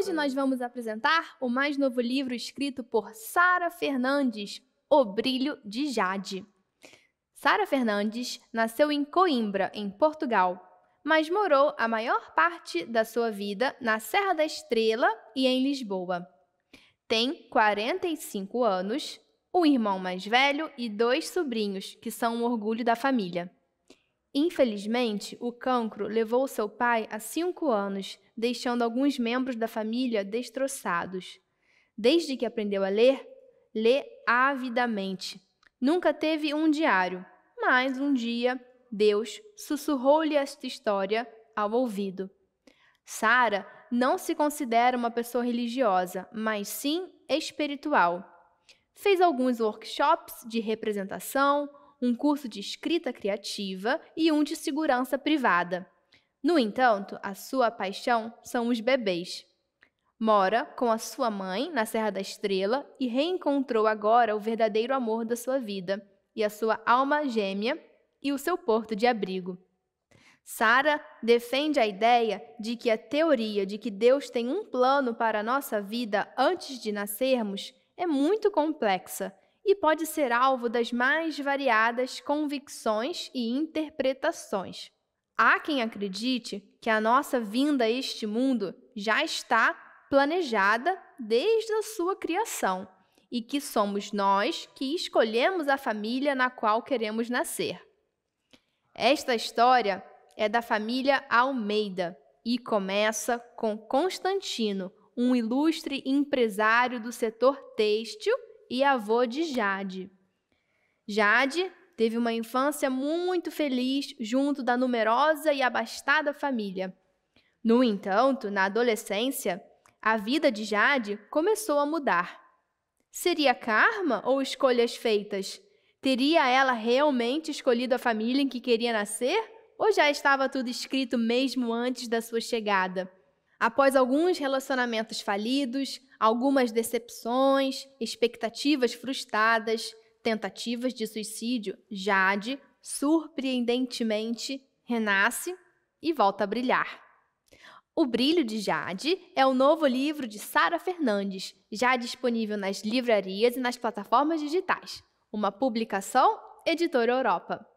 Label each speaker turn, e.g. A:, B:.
A: Hoje nós vamos apresentar o mais novo livro escrito por Sara Fernandes, O Brilho de Jade. Sara Fernandes nasceu em Coimbra, em Portugal, mas morou a maior parte da sua vida na Serra da Estrela e em Lisboa. Tem 45 anos, um irmão mais velho e dois sobrinhos, que são um orgulho da família. Infelizmente, o cancro levou seu pai a cinco anos, deixando alguns membros da família destroçados. Desde que aprendeu a ler, lê avidamente. Nunca teve um diário, mas um dia Deus sussurrou-lhe esta história ao ouvido. Sara não se considera uma pessoa religiosa, mas sim espiritual. Fez alguns workshops de representação, um curso de escrita criativa e um de segurança privada. No entanto, a sua paixão são os bebês. Mora com a sua mãe na Serra da Estrela e reencontrou agora o verdadeiro amor da sua vida e a sua alma gêmea e o seu porto de abrigo. Sara defende a ideia de que a teoria de que Deus tem um plano para a nossa vida antes de nascermos é muito complexa e pode ser alvo das mais variadas convicções e interpretações. Há quem acredite que a nossa vinda a este mundo já está planejada desde a sua criação e que somos nós que escolhemos a família na qual queremos nascer. Esta história é da família Almeida e começa com Constantino, um ilustre empresário do setor têxtil e avô de Jade. Jade teve uma infância muito feliz junto da numerosa e abastada família. No entanto, na adolescência, a vida de Jade começou a mudar. Seria karma ou escolhas feitas? Teria ela realmente escolhido a família em que queria nascer? Ou já estava tudo escrito mesmo antes da sua chegada? Após alguns relacionamentos falidos, algumas decepções, expectativas frustradas, tentativas de suicídio, Jade, surpreendentemente, renasce e volta a brilhar. O Brilho de Jade é o novo livro de Sara Fernandes, já disponível nas livrarias e nas plataformas digitais. Uma publicação Editora Europa.